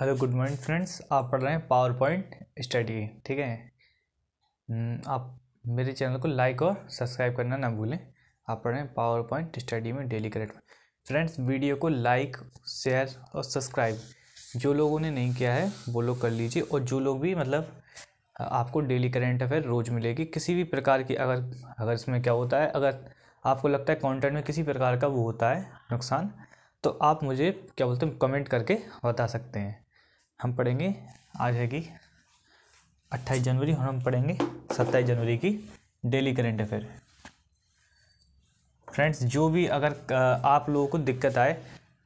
hello good morning friends आप पढ़ रहे हैं पावर पॉइंट स्टडी ठीक है हम्म, आप मेरे चैनल को लाइक और सब्सक्राइब करना ना भूलें आप पढ़ रहे हैं पावर पॉइंट स्टडी में डेली करेक्ट फ्रेंड्स वीडियो को लाइक शेयर और सब्सक्राइब जो लोगों ने नहीं किया है वो लोग कर लीजिए और जो लोग भी मतलब आपको डेली करेंट अफेयर रोज़ मिलेगी किसी भी प्रकार की अगर अगर इसमें क्या होता है अगर आपको लगता है कंटेंट में किसी प्रकार का वो होता है नुकसान तो आप मुझे क्या बोलते हैं कमेंट करके बता सकते हैं हम पढ़ेंगे आज है कि अट्ठाईस जनवरी और हम पढ़ेंगे सत्ताईस जनवरी की डेली करेंट अफेयर फ्रेंड्स जो भी अगर आप लोगों को दिक्कत आए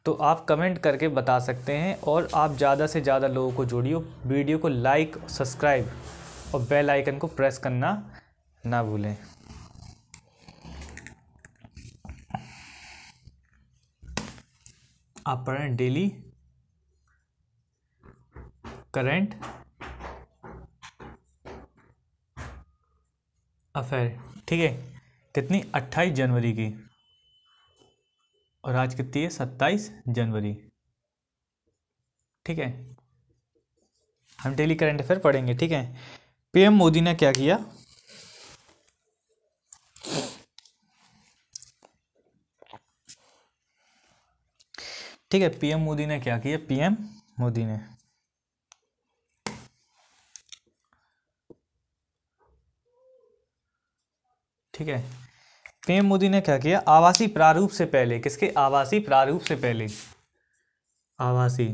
तो आप कमेंट करके बता सकते हैं और आप ज़्यादा से ज़्यादा लोगों को जोड़िए वीडियो को लाइक सब्सक्राइब और बेल आइकन को प्रेस करना ना भूलें आप पढ़ें डेली करंट अफेयर ठीक है कितनी 28 जनवरी की और आज कितनी है 27 जनवरी ठीक है हम डेली करंट अफेयर पढ़ेंगे ठीक है पीएम मोदी ने क्या किया ठीक है पीएम मोदी ने क्या किया पीएम मोदी ने ठीक है पीएम मोदी ने क्या किया आवासीय प्रारूप से पहले किसके आवासीय प्रारूप से पहले आवासीय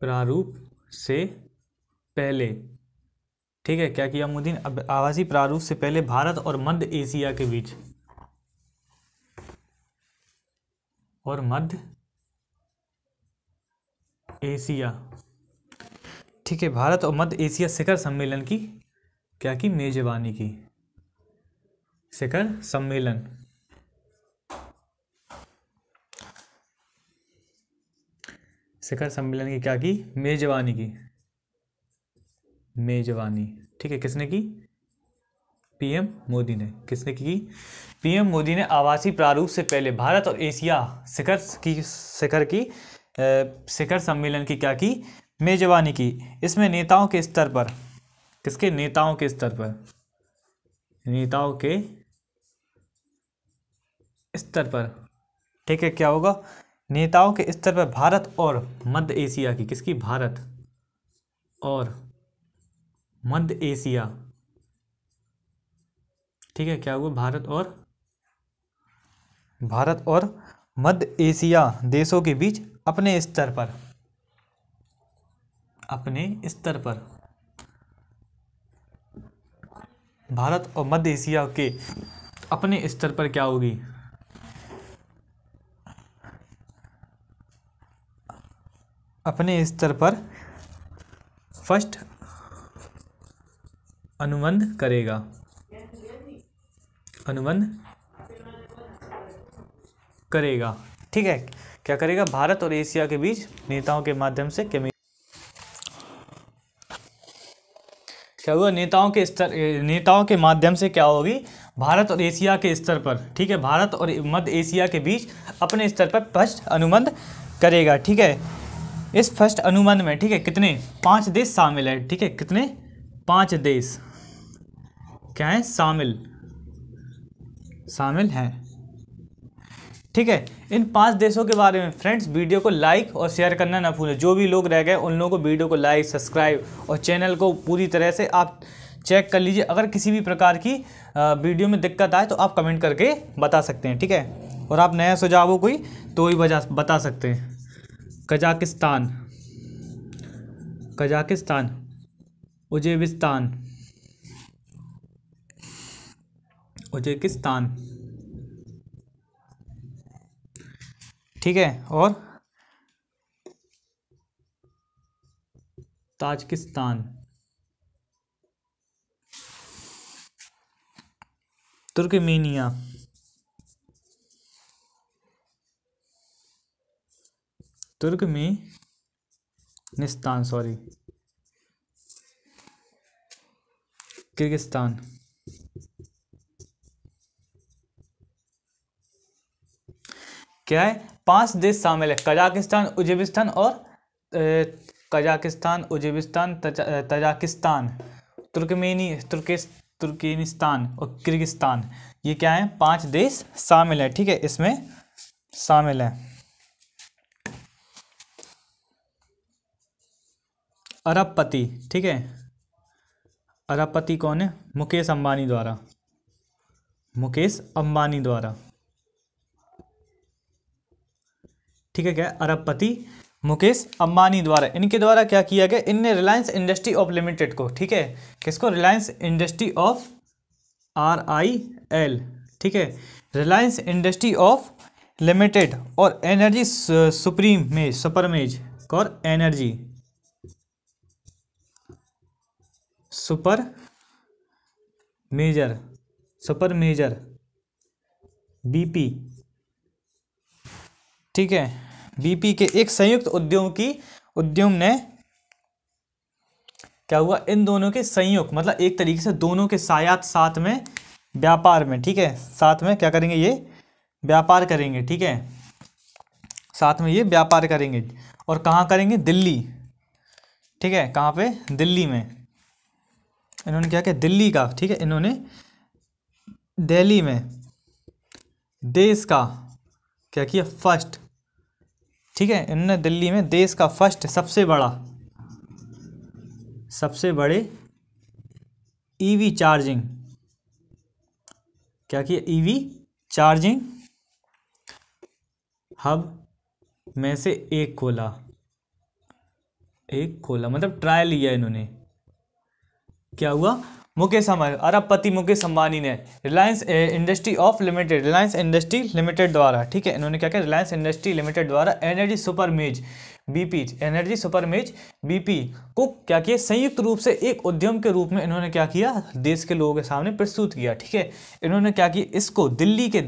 प्रारूप से पहले ठीक है क्या किया मोदी ने आवासीय प्रारूप से पहले भारत और मध्य एशिया के बीच और मध्य एशिया ठीक है भारत और मध्य एशिया शिखर सम्मेलन की क्या की मेजबानी की शिखर सम्मेलन शिखर सम्मेलन की क्या की मेजबानी की मेजबानी ठीक है किसने की पीएम मोदी ने किसने की पीएम मोदी ने आवासीय प्रारूप से पहले भारत और एशिया शिखर की शिखर की शिखर सम्मेलन की क्या की मेजबानी की इसमें नेताओं के स्तर पर किसके नेताओं के स्तर पर नेताओं के स्तर पर ठीक है क्या होगा नेताओं के स्तर पर भारत और मध्य एशिया की किसकी भारत और मध्य एशिया ठीक है क्या हुआ भारत और भारत और मध्य एशिया देशों के बीच अपने स्तर पर अपने स्तर पर भारत और मध्य एशिया के अपने स्तर पर क्या होगी अपने स्तर पर फर्स्ट अनुबंध करेगा अनुबंध करेगा ठीक है क्या करेगा भारत और एशिया के बीच नेताओं के माध्यम से कम्युनिकेशन सर्व नेताओं के स्तर नेताओं के माध्यम से क्या होगी भारत और एशिया के स्तर पर ठीक है भारत और मध्य एशिया के बीच अपने स्तर पर फर्स्ट अनुबंध करेगा ठीक है इस फर्स्ट अनुबंध में ठीक है कितने पांच देश शामिल है ठीक है कितने पांच देश क्या है शामिल शामिल हैं ठीक है इन पांच देशों के बारे में फ्रेंड्स वीडियो को लाइक और शेयर करना ना भूलें जो भी लोग रह गए उन लोगों को वीडियो को लाइक सब्सक्राइब और चैनल को पूरी तरह से आप चेक कर लीजिए अगर किसी भी प्रकार की वीडियो में दिक्कत आए तो आप कमेंट करके बता सकते हैं ठीक है और आप नया सुझाव हो कोई तो ही बजा बता सकते हैं कजाकिस्तान कजाकिस्तान उजेबिस्तान उजेकिस्तान ठीक है और Tajikistan Turkmenia Turkmenistan sorry Kyrgyzstan क्या है पांच देश शामिल है कजाकिस्तान उज्बेकिस्तान और कजाकिस्तान उज्बेकिस्तान तजाकिस्तान तुर्कमेनी तुर्किस तुर्किस्तान और किर्गिस्तान ये क्या है पांच देश शामिल है ठीक है इसमें शामिल है अरबपति ठीक है अरबपति कौन है मुकेश अंबानी द्वारा मुकेश अंबानी द्वारा ठीक है क्या अरबपति मुकेश अंबानी द्वारा इनके द्वारा क्या किया गया इनने रिलायंस इंडस्ट्री ऑफ लिमिटेड को ठीक है किसको Reliance industry of R I L ठीक है रिलायंस इंडस्ट्री ऑफ लिमिटेड और एनर्जी सुप्रीम में सुपरमेज और energy super major super major BP ठीक है बीपी के एक संयुक्त उद्यम की उद्यम ने क्या हुआ इन दोनों के संयुक्त मतलब एक तरीके से दोनों के सायात साथ में व्यापार में ठीक है साथ में क्या करेंगे ये व्यापार करेंगे ठीक है साथ में ये व्यापार करेंगे और कहाँ करेंगे दिल्ली ठीक है कहाँ पे दिल्ली में इन्होंने क्या किया दिल्ली का ठीक है इन्होंने दिल्ली में देश का क्या किया फर्स्ट ठीक है इन्होंने दिल्ली में देश का फर्स्ट सबसे बड़ा सबसे बड़े ईवी e चार्जिंग क्या किया ईवी e चार्जिंग हब में से एक खोला एक खोला मतलब ट्रायल लिया इन्होंने क्या हुआ मुकेश अंबानी अरबपति मुकेश अंबानी ने Reliance industry of limited Reliance industry limited द्वारा ठीक है इन्होंने क्या किया रिलायंस इंडस्ट्री लिमिटेड द्वारा energy super major BP energy super major BP को क्या किया संयुक्त रूप से एक उद्यम के रूप में इन्होंने क्या किया देश के लोगों के सामने प्रस्तुत किया ठीक है इन्होंने क्या किया इसको दिल्ली के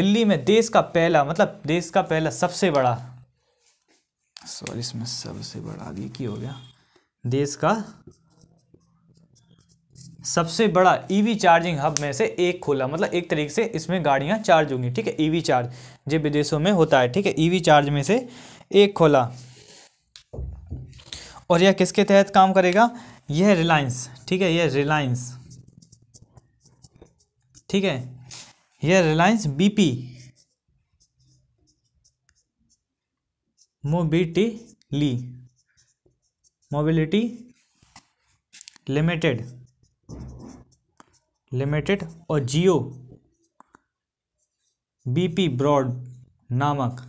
दिल्ली में देश का पहला मतलब देश का पहला सबसे बड़ा सॉरी इसमें सबसे बड़ा आगे की हो गया देश का सबसे बड़ा ईवी चार्जिंग हब में से एक खोला मतलब एक तरीके से इसमें गाड़ियां चार्ज होंगी ठीक है ईवी e चार्ज जो विदेशों में होता है ठीक है ईवी e चार्ज में से एक खोला और यह किसके तहत काम करेगा यह रिलायंस ठीक है यह रिलायंस ठीक है यह रिलायंस बीपी मोबिलिटी ली मोबिलिटी लिमिटेड लिमिटेड और जियो बीपी ब्रॉड नामक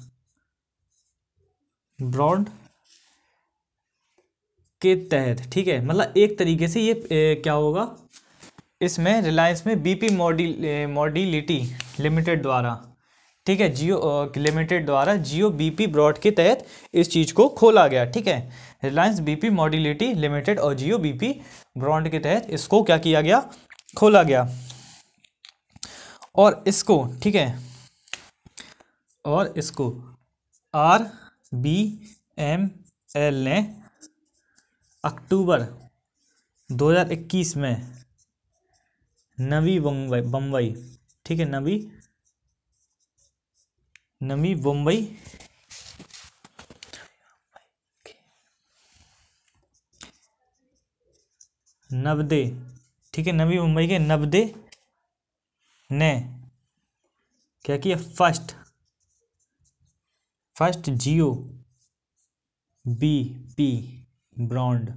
ब्रॉड के तहत ठीक है मतलब एक तरीके से ये ए, क्या होगा इसमें रिलायंस में बीपी मॉडी मॉडिलिटी लिमिटेड द्वारा ठीक है जियो लिमिटेड द्वारा जियो बीपी ब्रॉड के तहत इस चीज़ को खोला गया ठीक है रिलायंस बीपी मॉडिलिटी लिमिटेड और जियो बीपी ब्रॉड के तहत इसको क्या किया गया खोला गया और इसको ठीक है और इसको आर बी एम एल ने अक्टूबर 2021 में नवी बम्बई बम्बई ठीक है नवी नवी बम्बई नवदे ठीक है नवी मुंबई के नबदे ने क्या किया first first Jio B P brand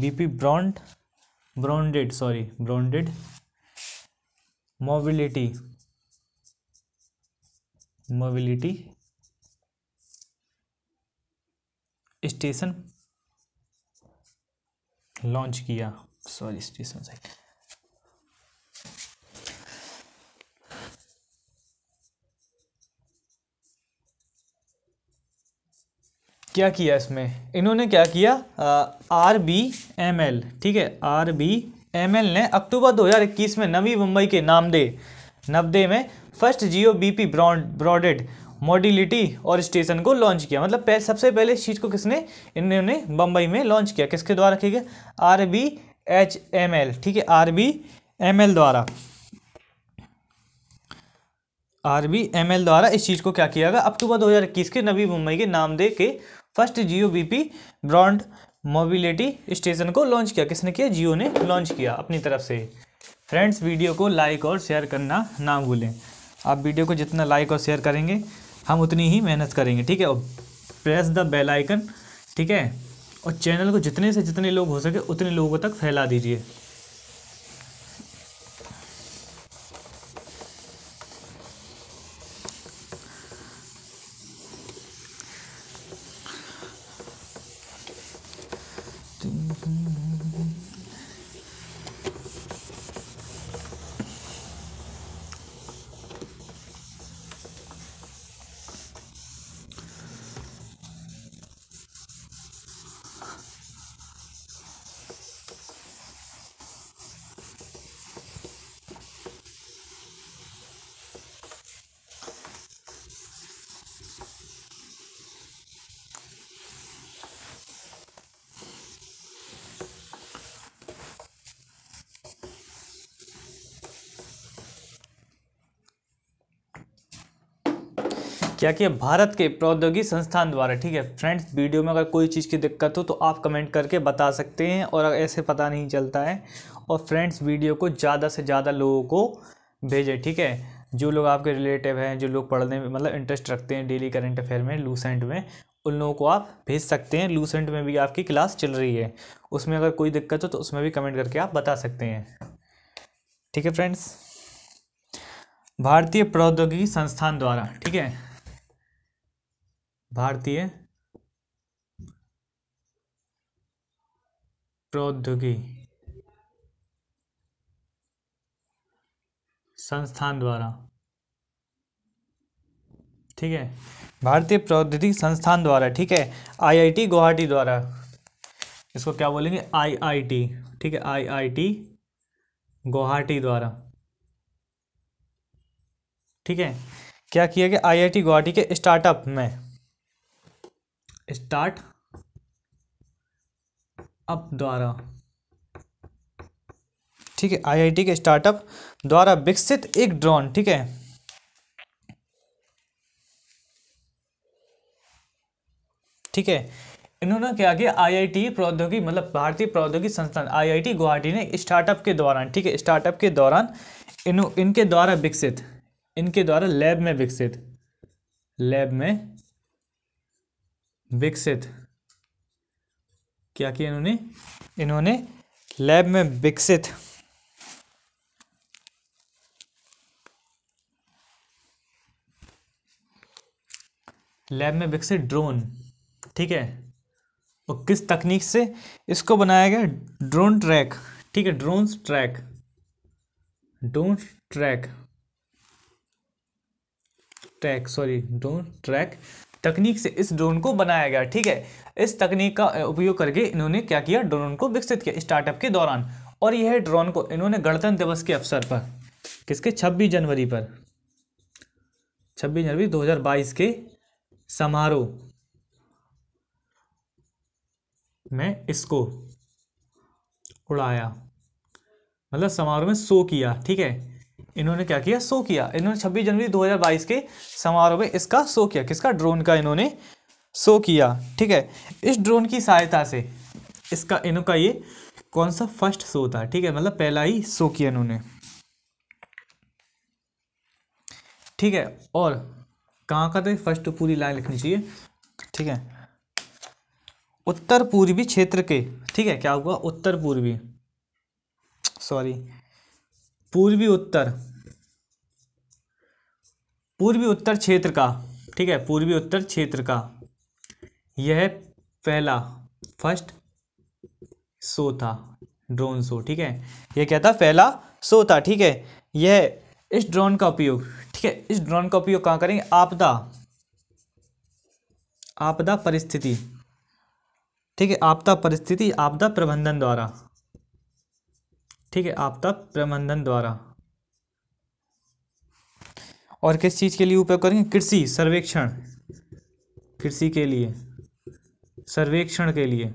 BP brand branded sorry branded mobility mobility station launch किया सॉरी स्टेशन से क्या किया इसमें इन्होंने क्या किया आर बी एम एल ठीक है आर बी एम एल ने अक्टूबर 2021 में नवी मुंबई के नामदे नवदे में first Jio BP brand branded mobility और स्टेशन को लॉन्च किया मतलब पह, सबसे पहले इस चीज़ को किसने इन्होंने बम्बई में लॉन्च किया किसके द्वारा किया गया R B H M L ठीक है आर बी एम एल द्वारा आर बी एम एल द्वारा इस चीज़ को क्या किया गया अक्टूबर 2021 के नवी मुंबई के नाम दे के first Jio B P brand mobility station को लॉन्च किया किसने किया जियो ने लॉन्च किया अपनी तरफ से फ्रेंड्स वीडियो को लाइक और शेयर करना ना भूलें आप वीडियो को जितना लाइक और शेयर करेंगे हम उतनी ही मेहनत करेंगे ठीक है और प्रेस द बेल आइकन ठीक है और चैनल को जितने से जितने लोग हो सके उतने लोगों तक फैला दीजिए क्या कि भारत के प्रौद्योगिकी संस्थान द्वारा ठीक है फ्रेंड्स वीडियो में अगर कोई चीज़ की दिक्कत हो तो आप कमेंट करके बता सकते हैं और अगर ऐसे पता नहीं चलता है और फ्रेंड्स वीडियो को ज़्यादा से ज़्यादा लोगों को भेजें ठीक है जो लोग आपके रिलेटिव हैं जो लोग पढ़ने में मतलब इंटरेस्ट रखते हैं डेली करेंट अफेयर में लूसेंट में उन लोगों को आप भेज सकते हैं लूसेंट में भी आपकी क्लास चल रही है उसमें अगर कोई दिक्कत हो तो उसमें भी कमेंट करके आप बता सकते हैं ठीक है फ्रेंड्स भारतीय प्रौद्योगिकी संस्थान द्वारा ठीक है भारतीय प्रौद्योगिकी संस्थान द्वारा ठीक है भारतीय प्रौद्योगिकी संस्थान द्वारा ठीक है आईआईटी गुवाहाटी द्वारा इसको क्या बोलेंगे आईआईटी ठीक है आईआईटी गुवाहाटी द्वारा ठीक है क्या किया गया आईआईटी गुवाहाटी के स्टार्टअप में स्टार्ट अप द्वारा ठीक है आईआईटी के स्टार्टअप द्वारा विकसित एक ड्रोन ठीक है ठीक है इन्होंने क्या किया आईआईटी प्रौद्योगिकी मतलब भारतीय प्रौद्योगिकी संस्थान आईआईटी गुवाहाटी ने स्टार्टअप के दौरान ठीक है स्टार्टअप के दौरान इन इनके द्वारा विकसित इनके द्वारा लैब में विकसित लैब में विकसित क्या किया इन्होंने इन्होंने लैब में विकसित लैब में विकसित ड्रोन ठीक है और किस तकनीक से इसको बनाया गया ड्रोन ट्रैक ठीक है drone track drone track track sorry drone track तकनीक से इस ड्रोन को बनाया गया ठीक है इस तकनीक का उपयोग करके इन्होंने क्या किया ड्रोन को विकसित किया स्टार्टअप के दौरान और यह ड्रोन को इन्होंने गणतंत्र दिवस के अवसर पर किसके 26 जनवरी पर 26 जनवरी 2022 के समारोह में इसको उड़ाया मतलब समारोह में शो किया ठीक है इन्होंने क्या किया शो किया इन्होंने 26 जनवरी 2022 के समारोह में इसका शो किया किसका ड्रोन का इन्होंने शो किया ठीक है इस ड्रोन की सहायता से इसका इनका ये कौन सा फर्स्ट शो था ठीक है मतलब पहला ही शो किया इन्होंने ठीक है और कहाँ का तो फर्स्ट पूरी लाइन लिखनी चाहिए ठीक है उत्तर पूर्वी क्षेत्र के ठीक है क्या हुआ उत्तर पूर्वी सॉरी पूर्वी उत्तर पूर्वी उत्तर क्षेत्र का ठीक है पूर्वी उत्तर क्षेत्र का यह पहला फर्स्ट सो था ड्रोन शो ठीक है यह क्या था पहला सो था ठीक है यह इस ड्रोन का उपयोग ठीक है इस ड्रोन का उपयोग कहाँ करेंगे आपदा आपदा परिस्थिति ठीक है आपदा परिस्थिति आपदा प्रबंधन द्वारा ठीक है आपदा प्रबंधन द्वारा और किस चीज़ के लिए उपयोग करेंगे कृषि सर्वेक्षण कृषि के लिए सर्वेक्षण के लिए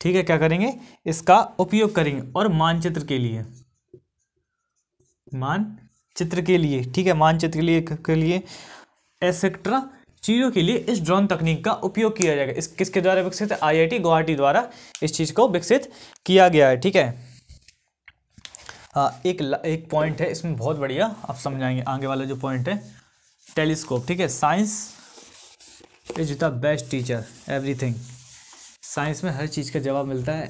ठीक है क्या करेंगे इसका उपयोग करेंगे और मानचित्र के लिए मानचित्र के लिए ठीक है मानचित्र के लिए के लिए एसेक्ट्रा चीज़ों के लिए इस ड्रोन तकनीक का उपयोग किया जाएगा इस किसके द्वारा विकसित आईआईटी गुवाहाटी द्वारा इस चीज़ को विकसित किया गया है ठीक है हाँ, एक एक पॉइंट है इसमें बहुत बढ़िया आप समझाएंगे आगे वाला जो पॉइंट है टेलीस्कोप ठीक है science is the best teacher everything science में हर चीज़ का जवाब मिलता है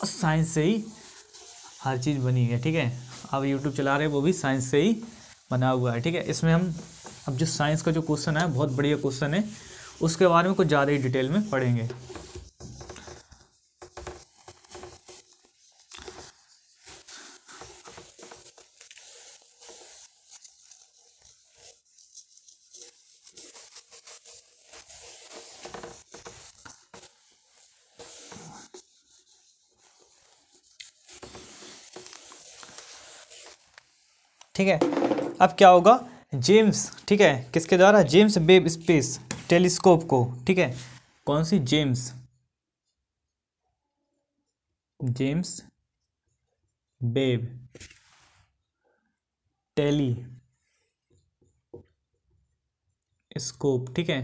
और साइंस से ही हर चीज़ बनी है ठीक है अब यूट्यूब चला रहे हैं वो भी साइंस से ही बना हुआ है ठीक है इसमें हम अब जो साइंस का जो क्वेश्चन है बहुत बढ़िया क्वेश्चन है उसके बारे में कुछ ज़्यादा ही डिटेल में पढ़ेंगे ठीक है अब क्या होगा जेम्स ठीक है किसके द्वारा जेम्स बेब स्पेस टेलीस्कोप को ठीक है कौन सी James James Webb telescope ठीक है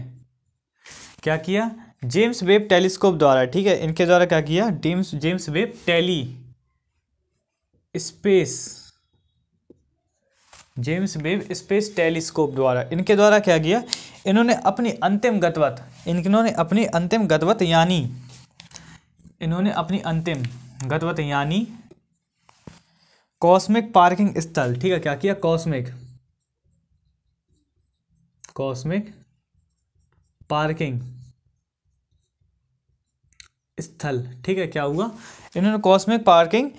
क्या किया जेम्स वेब टेलीस्कोप द्वारा ठीक है इनके द्वारा क्या किया James James Webb tele space James Webb space telescope द्वारा इनके द्वारा क्या किया इन्होंने अपनी अंतिम गतवत इन्होंने अपनी अंतिम गतवत यानी इन्होंने अपनी अंतिम गतवत यानी कॉस्मिक पार्किंग स्थल ठीक है क्या किया कॉस्मिक कॉस्मिक पार्किंग स्थल ठीक है क्या हुआ इन्होंने कॉस्मिक पार्किंग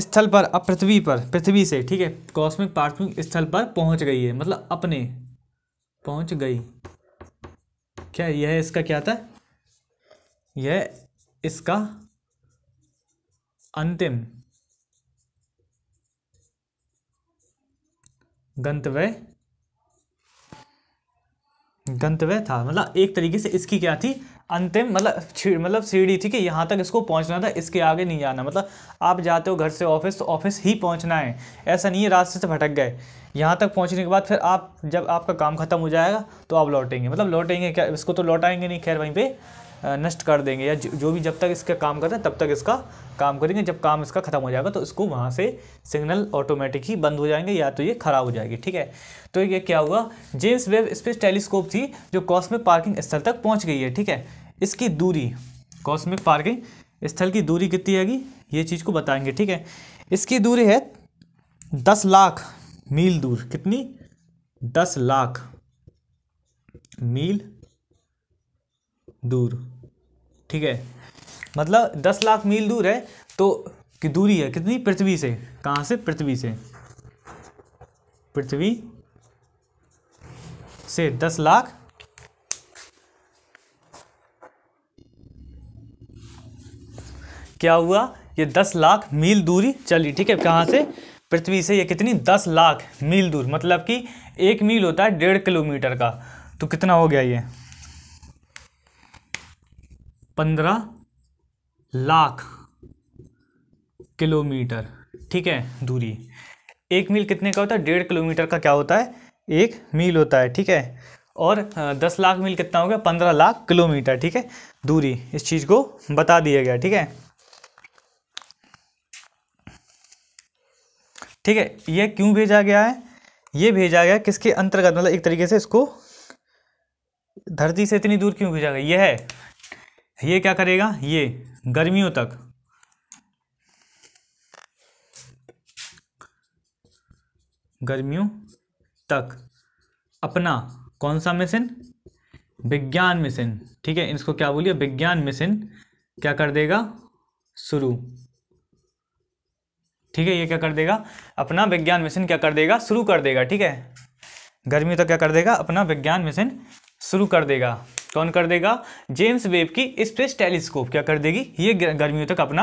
स्थल पर अब पृथ्वी पर पृथ्वी से ठीक है कॉस्मिक पार्थिव स्थल पर पहुंच गई है मतलब अपने पहुंच गई क्या यह इसका क्या था यह इसका अंतिम गंतव्य गंतव्य था मतलब एक तरीके से इसकी क्या थी अंतिम मतलब मतलब सीढ़ी थी कि यहाँ तक इसको पहुँचना था इसके आगे नहीं जाना मतलब आप जाते हो घर से ऑफिस तो ऑफिस ही पहुँचना है ऐसा नहीं है रास्ते से भटक गए यहाँ तक पहुँचने के बाद फिर आप जब आपका काम ख़त्म हो जाएगा तो आप लौटेंगे मतलब लौटेंगे क्या इसको तो लौटाएंगे नहीं खैर वहीं पर नष्ट कर देंगे या जो भी जब तक इसका काम करते हैं तब तक इसका काम करेंगे जब काम इसका ख़त्म हो जाएगा तो इसको वहाँ से सिग्नल ऑटोमेटिक ही बंद हो जाएंगे या तो ये ख़राब हो जाएगी ठीक है तो ये क्या हुआ जेम्स वेब स्पेस टेलीस्कोप थी जो कॉस्मिक पार्किंग स्थल तक पहुँच गई है ठीक है इसकी दूरी कॉस्मिक पार्किंग स्थल की दूरी कितनी आएगी ये चीज़ को बताएंगे ठीक है इसकी दूरी है दस लाख मील दूर कितनी दस लाख मील दूर ठीक है मतलब दस लाख मील दूर है तो कि दूरी है कितनी पृथ्वी से कहाँ से पृथ्वी से पृथ्वी से दस लाख क्या हुआ ये दस लाख मील दूरी चली ठीक है कहाँ से पृथ्वी से ये कितनी दस लाख मील दूर मतलब कि एक मील होता है डेढ़ किलोमीटर का तो कितना हो गया ये पंद्रह लाख किलोमीटर ठीक है दूरी एक मील कितने का होता है डेढ़ किलोमीटर का क्या होता है एक मील होता है ठीक है और दस लाख मील कितना हो गया पंद्रह लाख किलोमीटर ठीक है दूरी इस चीज़ को बता दिया गया ठीक है ठीक है यह क्यों भेजा गया है ये भेजा गया किसके अंतर्गत मतलब एक तरीके से इसको धरती से इतनी दूर क्यों भेजा गया यह है ये क्या करेगा ये गर्मियों तक गर्मियों तक अपना कौन सा मिशन विज्ञान मिशन ठीक है इसको क्या बोलिए विज्ञान मिशन क्या कर देगा शुरू ठीक है ये क्या कर देगा अपना विज्ञान मिशन क्या कर देगा शुरू कर देगा ठीक है गर्मी तो क्या कर देगा अपना विज्ञान मिशन शुरू कर देगा कौन कर देगा जेम्स वेब की स्पेस टेलीस्कोप क्या कर देगी ये गर्मियों तक अपना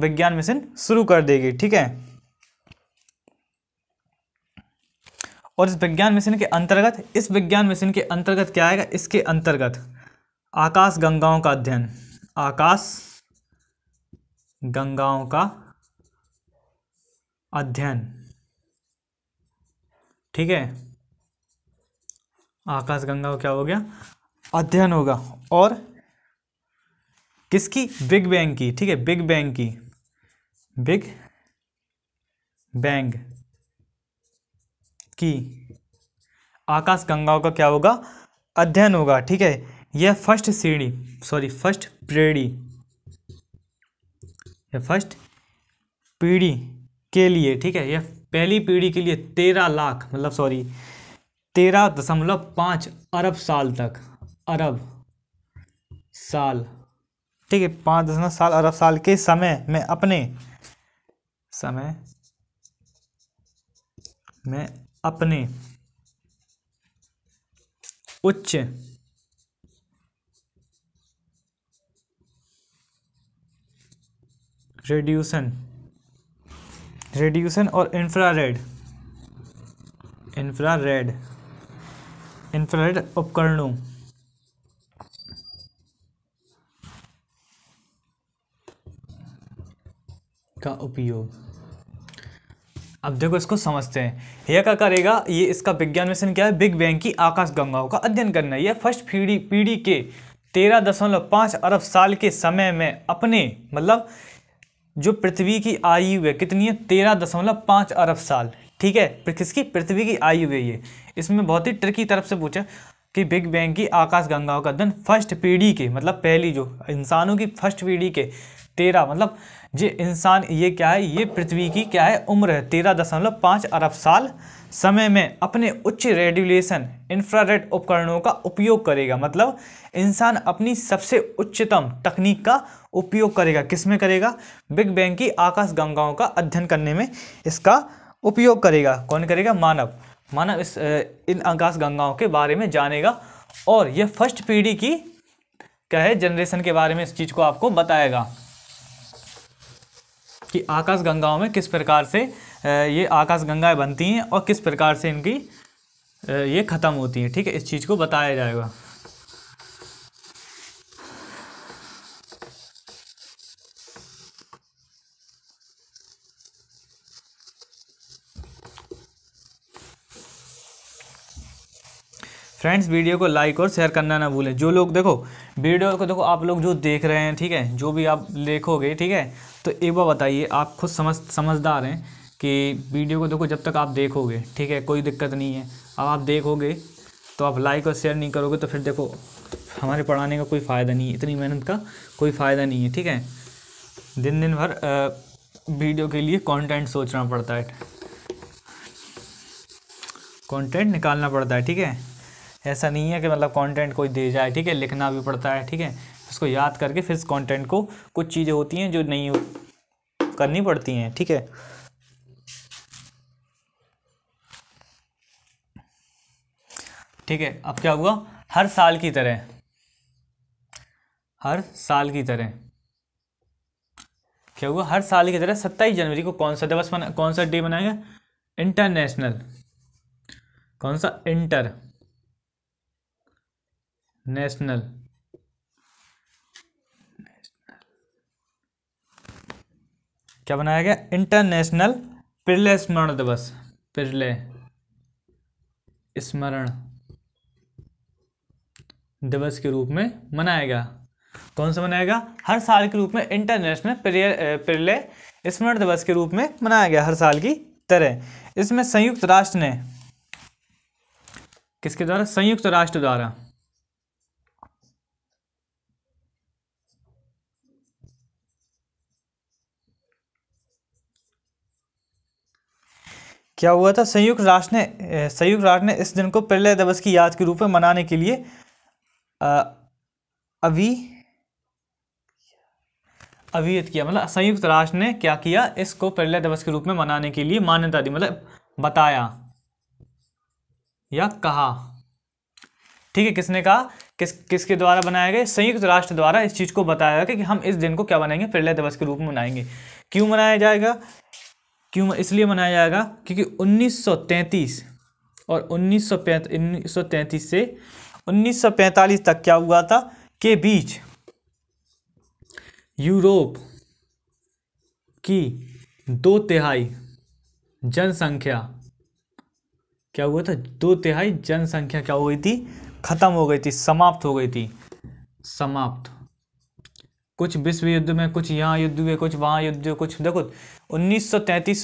विज्ञान मिशन शुरू कर देगी ठीक है और इस विज्ञान मिशन के अंतर्गत इस विज्ञान मिशन के अंतर्गत क्या आएगा इसके अंतर्गत आकाश गंगाओं का अध्ययन आकाश गंगाओं का अध्ययन ठीक है आकाश गंगा क्या हो गया अध्ययन होगा और किसकी बिग बैंग की ठीक है बिग बैंग की बिग बैंग की आकाश गंगाओं का क्या होगा अध्ययन होगा ठीक है यह फर्स्ट सीढ़ी सॉरी फर्स्ट पीढ़ी यह फर्स्ट पीढ़ी के लिए ठीक है यह पहली पीढ़ी के लिए तेरह लाख मतलब सॉरी तेरह दशमलव पाँच अरब साल तक अरब साल ठीक है पाँच दशमलव साल अरब साल के समय में अपने समय में अपने उच्च रेडियूसन रेडियूसन और इंफ्रारेड इंफ्रारेड इंफ्रारेड उपकरणों का उपयोग अब देखो इसको समझते हैं यह क्या करेगा ये इसका विज्ञान मिशन क्या है बिग बैंग की आकाश गंगाओं का अध्ययन करना है यह फर्स्ट पीढ़ी पीढ़ी के तेरह दशमलव पाँच अरब साल के समय में अपने मतलब जो पृथ्वी की आयु है कितनी है तेरह दशमलव पाँच अरब साल ठीक है किसकी पृथ्वी की आयु है ये इसमें बहुत ही ट्रिकी तरफ से पूछा कि बिग बैंग की आकाश गंगाओं का अध्ययन फर्स्ट पीढ़ी के मतलब पहली जो इंसानों की फर्स्ट पीढ़ी के तेरह मतलब ये इंसान ये क्या है ये पृथ्वी की क्या है उम्र है तेरह दशमलव पाँच अरब साल समय में अपने उच्च रेडुलेशन इंफ्रारेड उपकरणों का उपयोग करेगा मतलब इंसान अपनी सबसे उच्चतम तकनीक का उपयोग करेगा किस में करेगा बिग बैंग की आकाश गंगाओं का अध्ययन करने में इसका उपयोग करेगा कौन करेगा मानव मानव इस इन आकाश गंगाओं के बारे में जानेगा और यह फर्स्ट पीढ़ी की क्या है जनरेशन के बारे में इस चीज़ को आपको बताएगा कि आकाश गंगाओं में किस प्रकार से ये आकाश गंगाएं बनती हैं और किस प्रकार से इनकी ये ख़त्म होती हैं ठीक है इस चीज़ को बताया जाएगा फ्रेंड्स वीडियो को लाइक और शेयर करना ना भूलें जो लोग देखो वीडियो को देखो आप लोग जो देख रहे हैं ठीक है जो भी आप देखोगे ठीक है तो एक बार बताइए आप खुद समझ समझदार हैं कि वीडियो को देखो जब तक आप देखोगे ठीक है कोई दिक्कत नहीं है अब आप देखोगे तो आप लाइक और शेयर नहीं करोगे तो फिर देखो हमारे पढ़ाने का कोई फ़ायदा नहीं है इतनी मेहनत का कोई फ़ायदा नहीं है ठीक है दिन दिन भर वीडियो के लिए कंटेंट सोचना पड़ता है कंटेंट निकालना पड़ता है ठीक है ऐसा नहीं है कि मतलब कंटेंट कोई दे जाए ठीक है लिखना भी पड़ता है ठीक है उसको याद करके फिर इस कॉन्टेंट को कुछ चीज़ें होती हैं जो नहीं करनी पड़ती हैं ठीक है ठीक है अब क्या हुआ हर साल की तरह हर साल की तरह क्या हुआ हर साल की तरह सत्ताईस जनवरी को कौन सा दिवस मना कौन सा डे मनाएंगे इंटरनेशनल कौन सा इंटर नेशनल क्या बनाया गया इंटरनेशनल पिरले स्मरण दिवस पिरले स्मरण दिवस के रूप में मनाएगा कौन सा मनाएगा हर साल के रूप में इंटरनेशनल पिरले स्मरण दिवस के रूप में मनाया गया हर साल की तरह इसमें संयुक्त राष्ट्र ने किसके द्वारा संयुक्त राष्ट्र द्वारा क्या हुआ था संयुक्त राष्ट्र ने संयुक्त राष्ट्र ने इस दिन को प्रलय दिवस की याद के रूप में मनाने के लिए अभी अभियत किया मतलब संयुक्त राष्ट्र ने क्या किया इसको प्रलय दिवस के रूप में मनाने के लिए मान्यता दी मतलब बताया या कहा ठीक है किसने कहा किस किसके द्वारा बनाया गया संयुक्त राष्ट्र द्वारा इस चीज़ को बताया गया कि हम इस दिन को क्या बनाएंगे प्रलय दिवस के रूप में मनाएंगे क्यों मनाया जाएगा क्यों इसलिए मनाया जाएगा क्योंकि 1933 और 1935 से 1945 तक क्या हुआ था के बीच यूरोप की दो तिहाई जनसंख्या क्या हुआ था दो तिहाई जनसंख्या क्या हो गई थी खत्म हो गई थी समाप्त हो गई थी समाप्त कुछ विश्व युद्ध में कुछ यहाँ युद्ध हुए कुछ वहाँ युद्ध हुए कुछ देखो से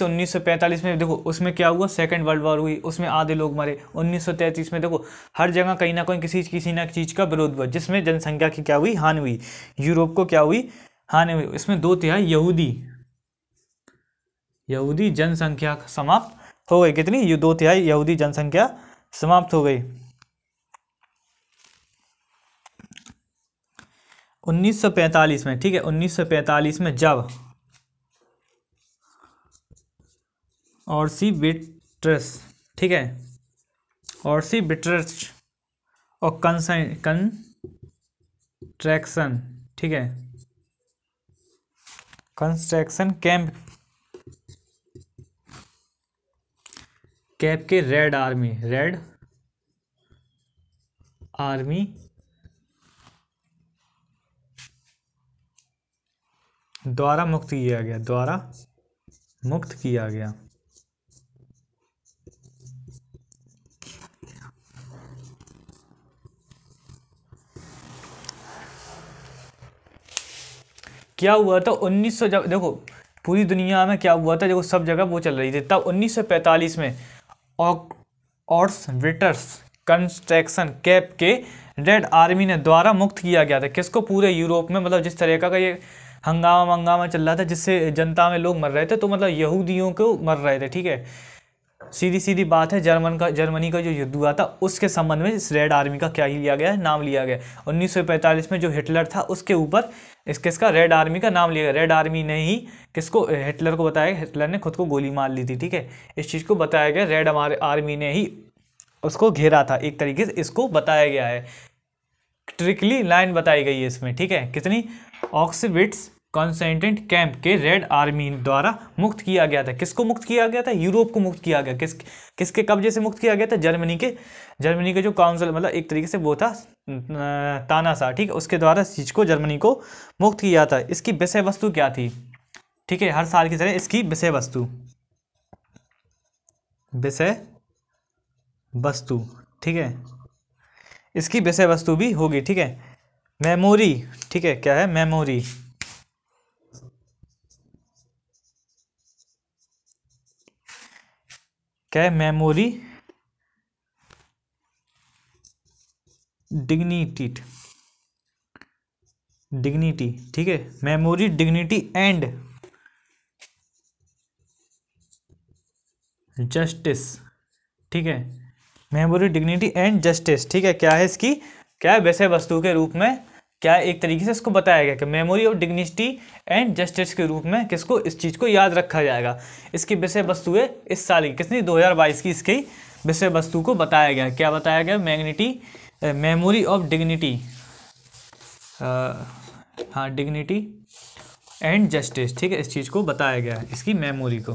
1945 में देखो उसमें क्या हुआ सेकेंड वर्ल्ड वॉर हुई उसमें आधे लोग मरे 1933 में देखो हर जगह कहीं ना कहीं किसी किसी ना चीज़ का विरोध हुआ जिसमें जनसंख्या की क्या हुई हानि हुई यूरोप को क्या हुई हानि हुई इसमें दो तिहाई यहूदी यहूदी जनसंख्या समाप्त हो गई कितनी ये दो तिहाई यहूदी जनसंख्या समाप्त हो गई 1945 में ठीक है 1945 में जब सी बिट्रस ठीक है और सी बिट्रस और कंसाइन कंट्रैक्शन ठीक है कंस्ट्रक्शन कैंप कैप के रेड आर्मी रेड आर्मी द्वारा मुक्त किया गया द्वारा मुक्त किया गया क्या हुआ था उन्नीस जब देखो पूरी दुनिया में क्या हुआ था देखो सब जगह वो चल रही थी तब 1945 में ऑर्स विटर्स कंस्ट्रक्शन कैप के रेड आर्मी ने द्वारा मुक्त किया गया था किसको पूरे यूरोप में मतलब जिस तरीके का ये हंगामा हंगामा चल रहा था जिससे जनता में लोग मर रहे थे तो मतलब यहूदियों को मर रहे थे ठीक है सीधी सीधी बात है जर्मन का जर्मनी का जो युद्ध हुआ था उसके संबंध में इस रेड आर्मी का क्या ही लिया गया है नाम लिया गया 1945 में जो हिटलर था उसके ऊपर इस किसका रेड आर्मी का नाम लिया गया रेड आर्मी ने ही किसको हिटलर को बताया हिटलर ने खुद को गोली मार ली थी ठीक है इस चीज़ को बताया गया रेड आर्मी ने ही उसको घेरा था एक तरीके से इसको बताया गया है ट्रिकली लाइन बताई गई है इसमें ठीक है कितनी ऑक्सीबिट्स कॉन्सेंट्रेंट कैंप के रेड आर्मी द्वारा मुक्त किया गया था किसको मुक्त किया गया था यूरोप को मुक्त किया गया किस किसके कब्जे से मुक्त किया गया था जर्मनी के जर्मनी के जो काउंसिल मतलब एक तरीके से वो था तानासा ठीक है उसके द्वारा इस चीज़ को जर्मनी को मुक्त किया था इसकी विषय वस्तु क्या थी ठीक है हर साल की तरह इसकी विषय वस्तु विषय वस्तु ठीक है इसकी विषय वस्तु भी होगी ठीक है मेमोरी ठीक है क्या है मेमोरी क्या है मेमोरी डिग्निटी डिग्निटी ठीक है मेमोरी डिग्निटी एंड जस्टिस ठीक है मेमोरी डिग्निटी एंड जस्टिस ठीक है क्या है इसकी क्या है वैसे वस्तु के रूप में क्या एक तरीके से इसको बताया गया कि memory of dignity and justice के रूप में किसको इस चीज़ को याद रखा जाएगा इसकी विषय वस्तु है इस साल की किसने 2022 की इसकी विषय वस्तु को बताया गया क्या बताया गया मैग्निटी मेमोरी ऑफ डिग्निटी हाँ डिग्निटी एंड जस्टिस ठीक है इस चीज़ को बताया गया इसकी मेमोरी को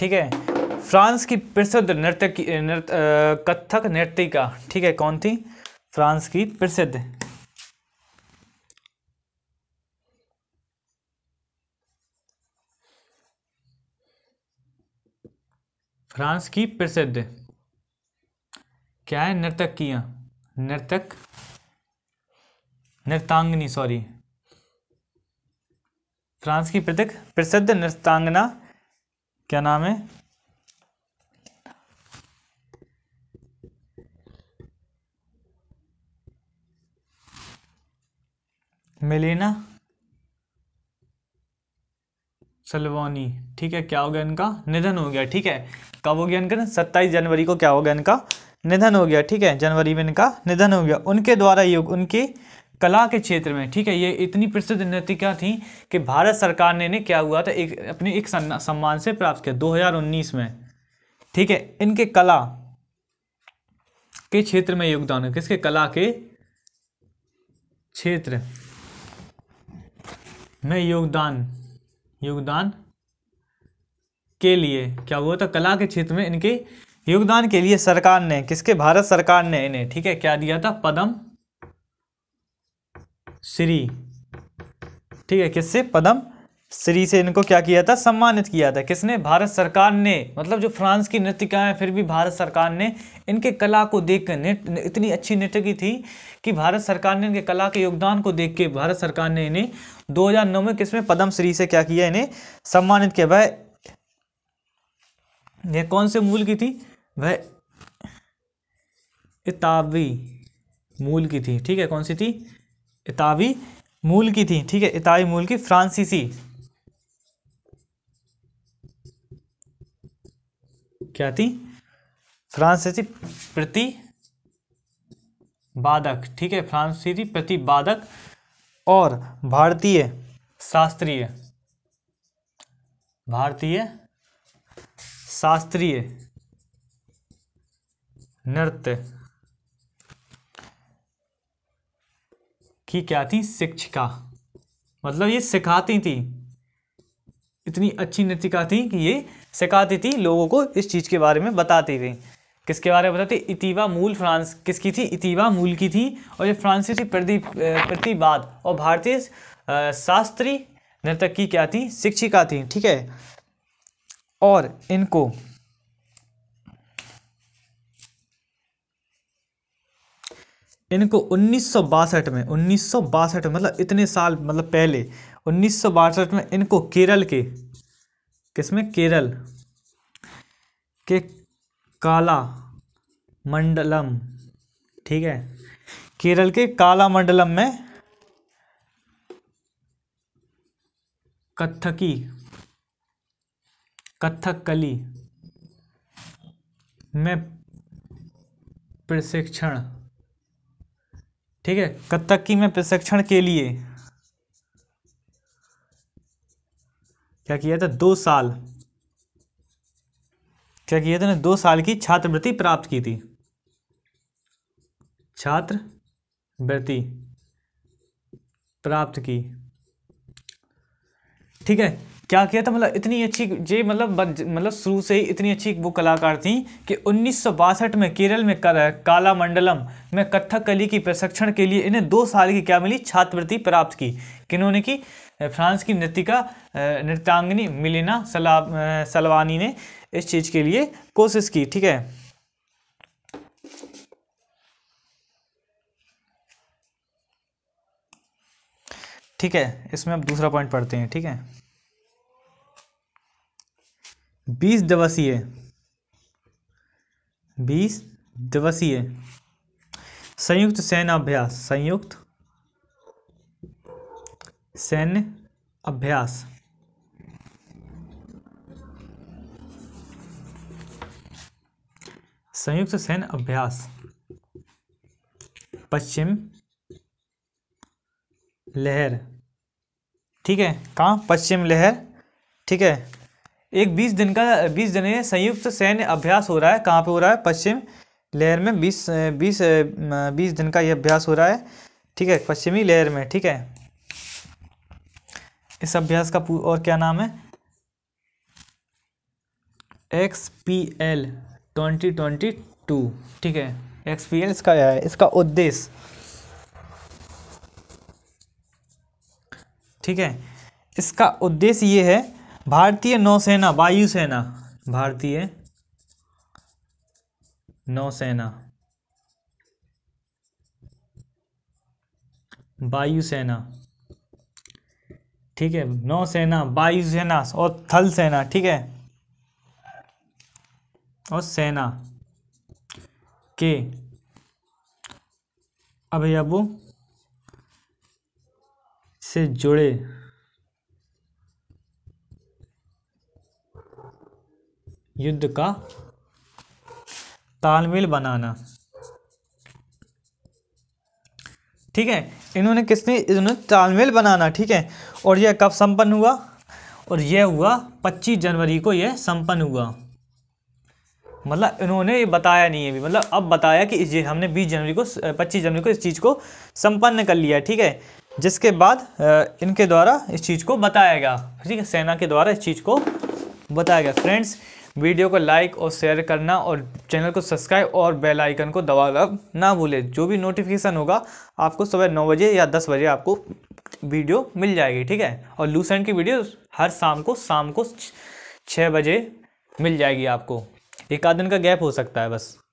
ठीक है फ्रांस की प्रसिद्ध नृत्य नृत्य कथक नृत्यिका ठीक है कौन थी फ्रांस की प्रसिद्ध फ्रांस की प्रसिद्ध क्या है किया नर्तक नृतांगनी सॉरी फ्रांस की प्रतिक प्रसिद्ध नृतांगना क्या नाम है मेलेना सलवानी ठीक है क्या हो गया इनका निधन हो गया ठीक है कब हो गया इनका सत्ताईस जनवरी को क्या हो गया इनका निधन हो गया ठीक है जनवरी में इनका निधन हो गया उनके द्वारा योग उनकी कला के क्षेत्र में ठीक है ये इतनी प्रसिद्ध नृतिका थी कि भारत सरकार ने इन्हें क्या हुआ था एक अपने एक सम्मान से प्राप्त किया 2019 में ठीक है इनके कला के क्षेत्र में योगदान है किसके कला के क्षेत्र में योगदान योगदान के लिए क्या हुआ था कला के क्षेत्र में इनके योगदान के लिए सरकार ने किसके भारत सरकार ने इन्हें ठीक है क्या दिया था पदम श्री ठीक है किससे पदम श्री से इनको क्या किया था सम्मानित किया था किसने भारत सरकार ने मतलब जो फ्रांस की नृत्यिका है फिर भी भारत सरकार ने इनके कला को देख कर इतनी अच्छी नृत्यकी थी कि भारत सरकार ने इनके कला के योगदान को देख के भारत सरकार ने इन्हें 2009 में किसमें पद्म श्री से क्या किया इन्हें सम्मानित किया वह यह कौन से मूल की थी वह इतावी मूल की थी ठीक है कौन सी थी इतावी मूल की थी ठीक है इतावी मूल की फ्रांसीसी क्या थी फ्रांसीसी बाधक ठीक है फ्रांसीसी बाधक और भारतीय शास्त्रीय भारतीय शास्त्रीय नृत्य कि क्या थी शिक्षिका मतलब ये सिखाती थी इतनी अच्छी नृतिका थी कि ये सिखाती थी लोगों को इस चीज़ के बारे में बताती थी किसके बारे में बताती इतिवा मूल फ्रांस किसकी थी इतिवा मूल की थी और ये फ्रांसीसी प्रदीप प्रतिवाद और भारतीय शास्त्री नृतक की क्या थी शिक्षिका थी ठीक है और इनको इनको उन्नीस में उन्नीस में मतलब इतने साल मतलब पहले उन्नीस में इनको केरल के किसमें केरल के काला मंडलम ठीक है केरल के काला मंडलम में कथकी कथकली में प्रशिक्षण ठीक है कत्थकी में प्रशिक्षण के लिए क्या किया था दो साल क्या किया था ना दो साल की छात्रवृत्ति प्राप्त की थी छात्रवृत्ति प्राप्त की ठीक है क्या किया था मतलब इतनी अच्छी जे मतलब मतलब शुरू से ही इतनी अच्छी वो कलाकार थी कि उन्नीस में केरल में काला मंडलम में कथक कली की प्रशिक्षण के लिए इन्हें दो साल की क्या मिली छात्रवृत्ति प्राप्त की किन्होंने की फ्रांस की नृतिका नृत्यांगनी मिलिना सला सलवानी ने इस चीज़ के लिए कोशिश की ठीक है ठीक है इसमें अब दूसरा पॉइंट पढ़ते हैं ठीक है बीस दिवसीय बीस दिवसीय संयुक्त सैन्य अभ्यास संयुक्त सैन्य अभ्यास संयुक्त सैन्य अभ्यास पश्चिम लहर ठीक है कहाँ पश्चिम लहर ठीक है एक बीस दिन का बीस दिन संयुक्त सैन्य अभ्यास हो रहा है कहाँ पे हो रहा है पश्चिम लेयर में बीस बीस बीस दिन का ये अभ्यास हो रहा है ठीक है पश्चिमी लेयर में ठीक है इस अभ्यास का और क्या नाम है X P L twenty twenty two ठीक है एक्स पी एल इसका है इसका उद्देश्य ठीक है इसका उद्देश्य ये है भारतीय नौसेना वायुसेना भारतीय नौसेना वायुसेना ठीक है नौसेना वायुसेना और थल सेना ठीक है और सेना के अभी अबू से जुड़े युद्ध का तालमेल बनाना ठीक है इन्होंने किसने इन्होंने तालमेल बनाना ठीक है और यह कब संपन्न हुआ और यह हुआ 25 जनवरी को यह संपन्न हुआ मतलब इन्होंने ये बताया नहीं है अभी मतलब अब बताया कि ये हमने 20 जनवरी को 25 जनवरी को इस चीज़ को संपन्न कर लिया ठीक है जिसके बाद इनके द्वारा इस चीज़ को बताया गया ठीक है सेना के द्वारा इस चीज़ को बताया गया फ्रेंड्स वीडियो को लाइक और शेयर करना और चैनल को सब्सक्राइब और बेल आइकन को दबाना ना भूलें जो भी नोटिफिकेशन होगा आपको सुबह नौ बजे या दस बजे आपको वीडियो मिल जाएगी ठीक है और लूसेंट की वीडियो हर शाम को शाम को छः बजे मिल जाएगी आपको एक आध दिन का गैप हो सकता है बस